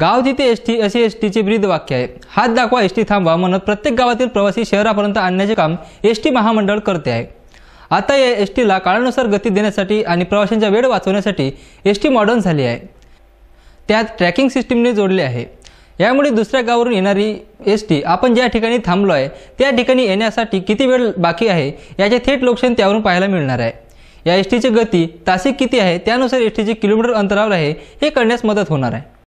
गाव जिथे एसटी असे टीचे ब्रीद वाक्य आहे हात दाखवा एस टी थांबवा म्हणत प्रत्येक गावातील प्रवासी शहरापर्यंत आणण्याचे काम टी महामंडळ करते आहे आता या एस टीला काळानुसार गती देण्यासाठी आणि प्रवाशांचा वेळ वाचवण्यासाठी एस टी मॉडर्न झाली आहे त्यात ट्रॅकिंग सिस्टीमने जोडले आहे यामुळे दुसऱ्या गावावरून येणारी एस टी आपण ज्या ठिकाणी थांबलो आहे त्या ठिकाणी येण्यासाठी किती वेळ बाकी आहे याचे थेट लोकशन त्यावरून पाहायला मिळणार आहे या एस टीची गती तासिक किती आहे त्यानुसार एस टीचे किलोमीटर अंतरावर आहे हे करण्यास मदत होणार आहे